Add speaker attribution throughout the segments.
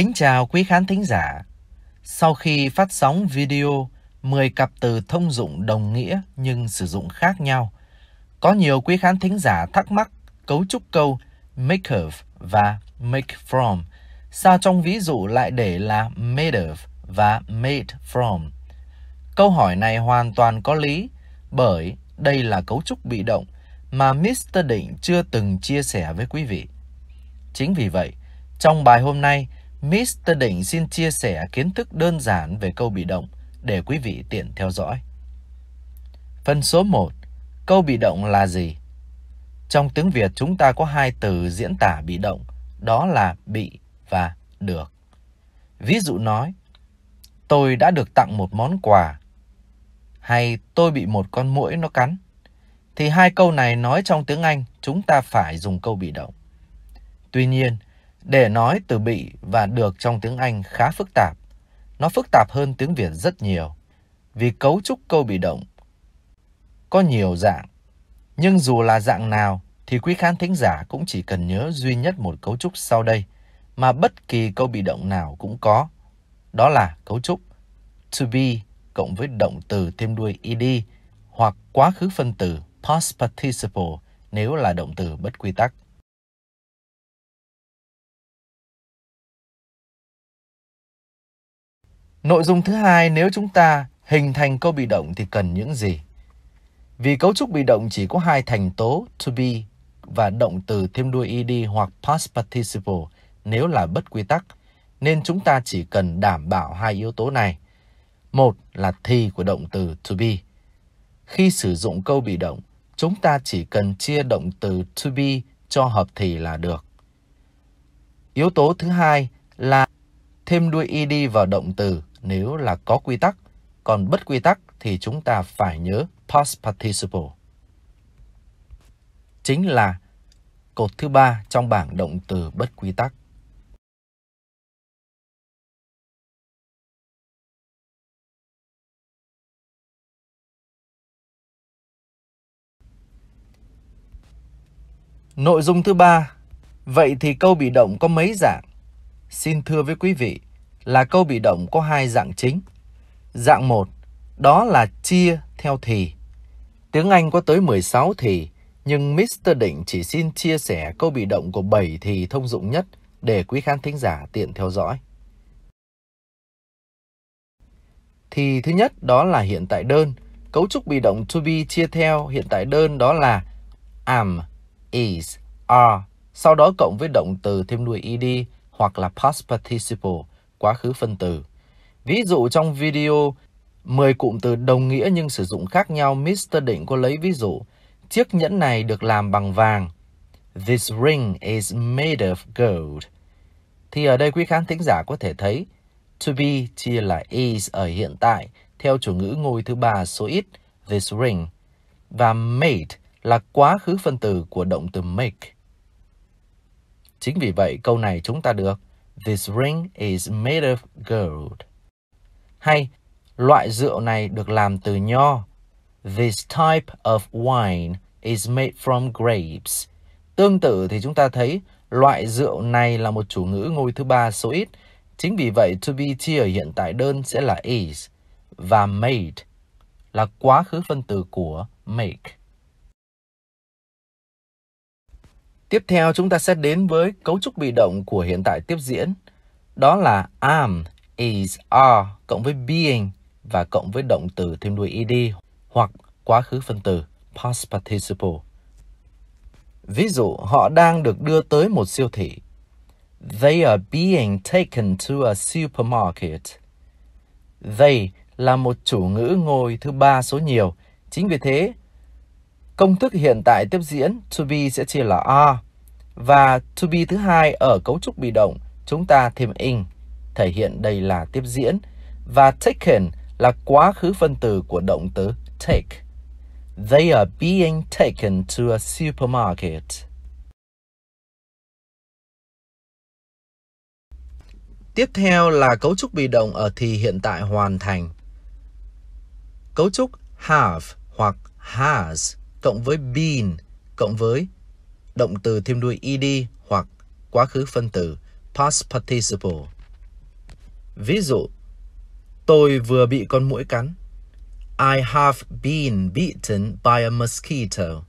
Speaker 1: Kính chào quý khán thính giả. Sau khi phát sóng video 10 cặp từ thông dụng đồng nghĩa nhưng sử dụng khác nhau, có nhiều quý khán thính giả thắc mắc cấu trúc câu make of và make from. Sao trong ví dụ lại để là made of và made from? Câu hỏi này hoàn toàn có lý bởi đây là cấu trúc bị động mà Mr. Định chưa từng chia sẻ với quý vị. Chính vì vậy, trong bài hôm nay, Mr. Đỉnh xin chia sẻ kiến thức đơn giản về câu bị động để quý vị tiện theo dõi. Phần số 1. Câu bị động là gì? Trong tiếng Việt chúng ta có hai từ diễn tả bị động, đó là bị và được. Ví dụ nói, tôi đã được tặng một món quà, hay tôi bị một con muỗi nó cắn. Thì hai câu này nói trong tiếng Anh chúng ta phải dùng câu bị động. Tuy nhiên, để nói từ bị và được trong tiếng Anh khá phức tạp. Nó phức tạp hơn tiếng Việt rất nhiều. Vì cấu trúc câu bị động có nhiều dạng. Nhưng dù là dạng nào thì quý khán thính giả cũng chỉ cần nhớ duy nhất một cấu trúc sau đây mà bất kỳ câu bị động nào cũng có. Đó là cấu trúc to be cộng với động từ thêm đuôi ed hoặc quá khứ phân từ past participle
Speaker 2: nếu là động từ bất quy tắc.
Speaker 1: Nội dung thứ hai, nếu chúng ta hình thành câu bị động thì cần những gì? Vì cấu trúc bị động chỉ có hai thành tố to be và động từ thêm đuôi ed hoặc past participle nếu là bất quy tắc, nên chúng ta chỉ cần đảm bảo hai yếu tố này. Một là thì của động từ to be. Khi sử dụng câu bị động, chúng ta chỉ cần chia động từ to be cho hợp thì là được. Yếu tố thứ hai là thêm đuôi ed vào động từ nếu là có quy tắc, còn bất quy tắc thì chúng ta phải nhớ past participle. Chính là cột thứ ba trong bảng động từ bất quy tắc. Nội dung thứ ba, vậy thì câu bị động có mấy dạng? Xin thưa với quý vị, là câu bị động có hai dạng chính. Dạng một đó là chia theo thì. Tiếng Anh có tới 16 thì, nhưng Mr. Định chỉ xin chia sẻ câu bị động của 7 thì thông dụng nhất để quý khán thính giả tiện theo dõi. Thì thứ nhất đó là hiện tại đơn. Cấu trúc bị động to be chia theo hiện tại đơn đó là am, is, are, sau đó cộng với động từ thêm đuôi ed hoặc là past participle quá khứ phân từ. Ví dụ trong video 10 cụm từ đồng nghĩa nhưng sử dụng khác nhau, Mr. Định có lấy ví dụ, chiếc nhẫn này được làm bằng vàng. This ring is made of gold. Thì ở đây quý khán thính giả có thể thấy to be chia là is ở hiện tại theo chủ ngữ ngôi thứ ba số ít this ring và made là quá khứ phân từ của động từ make. Chính vì vậy câu này chúng ta được This ring is made of gold. Hay, loại rượu này được làm từ nho. This type of wine is made from grapes. Tương tự thì chúng ta thấy loại rượu này là một chủ ngữ ngôi thứ ba số ít. Chính vì vậy to be here ở hiện tại đơn sẽ là is và made là quá khứ phân từ của make. Tiếp theo chúng ta sẽ đến với cấu trúc bị động của hiện tại tiếp diễn. Đó là am, is, are cộng với being và cộng với động từ thêm đuôi ed hoặc quá khứ phân từ past participle. Ví dụ, họ đang được đưa tới một siêu thị. They are being taken to a supermarket. They là một chủ ngữ ngôi thứ ba số nhiều. Chính vì thế, Công thức hiện tại tiếp diễn to be sẽ chia là are và to be thứ hai ở cấu trúc bị động chúng ta thêm in thể hiện đây là tiếp diễn và taken là quá khứ phân từ của động từ take. They are being taken to a
Speaker 2: supermarket.
Speaker 1: Tiếp theo là cấu trúc bị động ở thì hiện tại hoàn thành. Cấu trúc have hoặc has cộng với been cộng với động từ thêm đuôi ed hoặc quá khứ phân tử past participle. Ví dụ, tôi vừa bị con muỗi cắn. I have been bitten by a mosquito.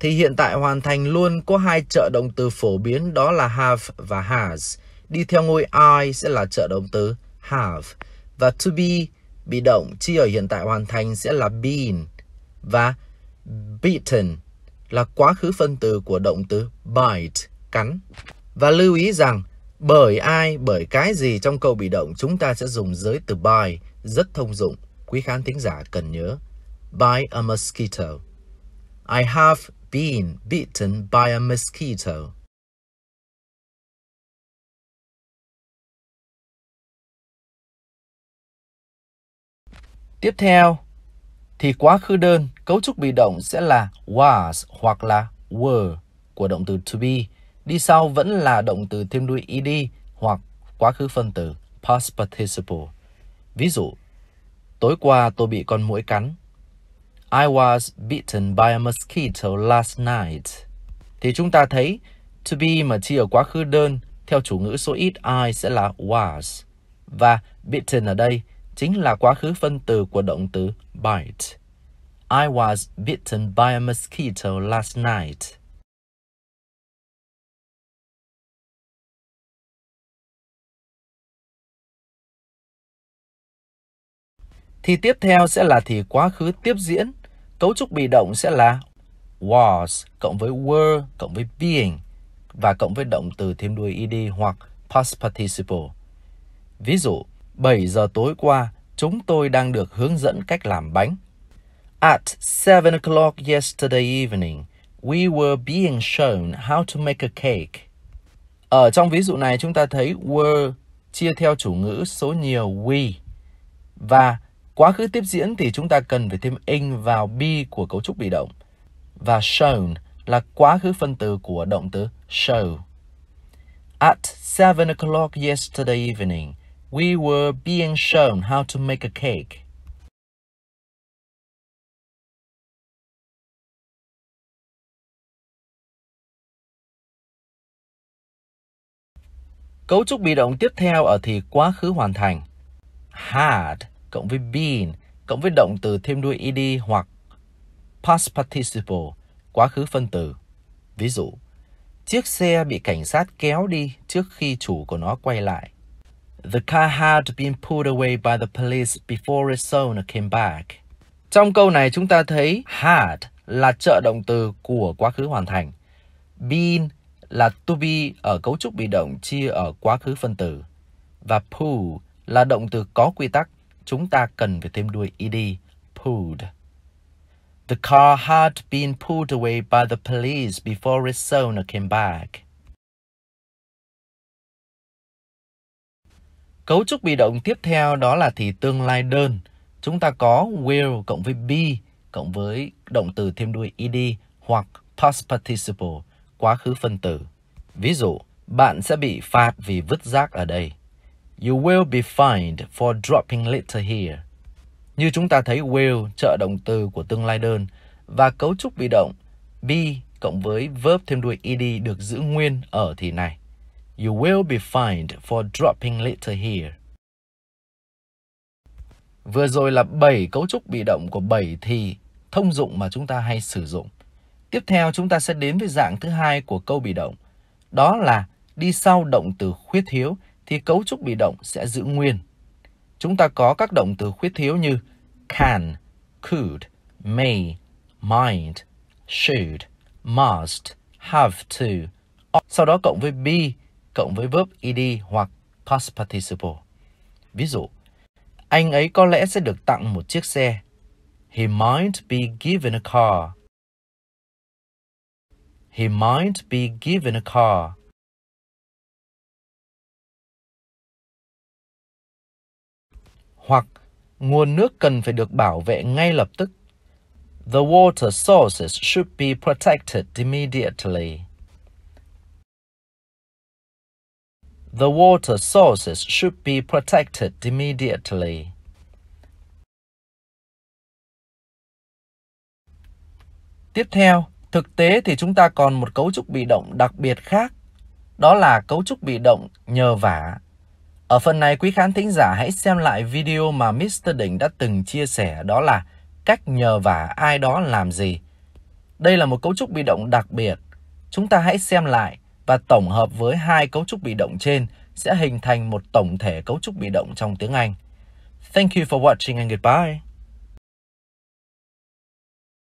Speaker 1: Thì hiện tại hoàn thành luôn có hai trợ động từ phổ biến đó là have và has. Đi theo ngôi I sẽ là trợ động từ have. Và to be, bị động, chi ở hiện tại hoàn thành sẽ là been. Và Beaten là quá khứ phân từ của động từ bite, cắn. Và lưu ý rằng bởi ai, bởi cái gì trong câu bị động chúng ta sẽ dùng giới từ by rất thông dụng. Quý khán thính giả cần nhớ. By a mosquito. I have been beaten by a mosquito. Tiếp theo, thì quá khứ đơn, cấu trúc bị động sẽ là was hoặc là were của động từ to be. Đi sau vẫn là động từ thêm đuôi ed hoặc quá khứ phân tử past participle. Ví dụ, tối qua tôi bị con muỗi cắn. I was bitten by a mosquito last night. Thì chúng ta thấy to be mà chia ở quá khứ đơn theo chủ ngữ số ít I sẽ là was. Và bitten ở đây chính là quá khứ phân từ của động từ bite. I was bitten by a mosquito last night. Thì tiếp theo sẽ là thì quá khứ tiếp diễn. Cấu trúc bị động sẽ là was cộng với were cộng với being và cộng với động từ thêm đuôi ed hoặc past participle. Ví dụ, 7 giờ tối qua, chúng tôi đang được hướng dẫn cách làm bánh. At 7 o'clock yesterday evening, we were being shown how to make a cake. Ở trong ví dụ này chúng ta thấy were chia theo chủ ngữ số nhiều we. Và quá khứ tiếp diễn thì chúng ta cần phải thêm ing vào be của cấu trúc bị động. Và shown là quá khứ phân từ của động từ show. At 7 o'clock yesterday evening, We were being shown how to make a cake. Cấu trúc bị động tiếp theo ở thì quá khứ hoàn thành. Had cộng với been cộng với động từ thêm đuôi ed hoặc past participle, quá khứ phân từ. Ví dụ, chiếc xe bị cảnh sát kéo đi trước khi chủ của nó quay lại. The car had been pulled away by the police before its owner came back. Trong câu này chúng ta thấy had là trợ động từ của quá khứ hoàn thành. Been là to be ở cấu trúc bị động chia ở quá khứ phân tử. Và pull là động từ có quy tắc. Chúng ta cần phải thêm đuôi ed, pulled. The car had been pulled away by the police before its owner came back. Cấu trúc bị động tiếp theo đó là thì tương lai đơn. Chúng ta có will cộng với be cộng với động từ thêm đuôi ed hoặc past participle, quá khứ phân tử. Ví dụ, bạn sẽ bị phạt vì vứt rác ở đây. You will be fined for dropping litter here. Như chúng ta thấy will trợ động từ của tương lai đơn và cấu trúc bị động be cộng với verb thêm đuôi ed được giữ nguyên ở thì này. You will be fined for dropping litter here. Vừa rồi là 7 cấu trúc bị động của 7 thì thông dụng mà chúng ta hay sử dụng. Tiếp theo chúng ta sẽ đến với dạng thứ hai của câu bị động. Đó là đi sau động từ khuyết thiếu thì cấu trúc bị động sẽ giữ nguyên. Chúng ta có các động từ khuyết thiếu như can, could, may, might, should, must, have to. Sau đó cộng với be cộng với verb ed hoặc past participle. Ví dụ, anh ấy có lẽ sẽ được tặng một chiếc xe. He might be given a car.
Speaker 2: He might be given a car. Hoặc nguồn nước
Speaker 1: cần phải được bảo vệ ngay lập tức. The water sources should be protected immediately.
Speaker 2: The water sources should be protected immediately. Tiếp theo, thực
Speaker 1: tế thì chúng ta còn một cấu trúc bị động đặc biệt khác, đó là cấu trúc bị động nhờ vả. Ở phần này, quý khán thính giả hãy xem lại video mà Mr. Đỉnh đã từng chia sẻ đó là cách nhờ vả ai đó làm gì. Đây là một cấu trúc bị động đặc biệt. Chúng ta hãy xem lại và tổng hợp với hai cấu trúc bị động trên sẽ hình thành một tổng thể cấu trúc bị động trong tiếng Anh. Thank you for watching and
Speaker 2: goodbye.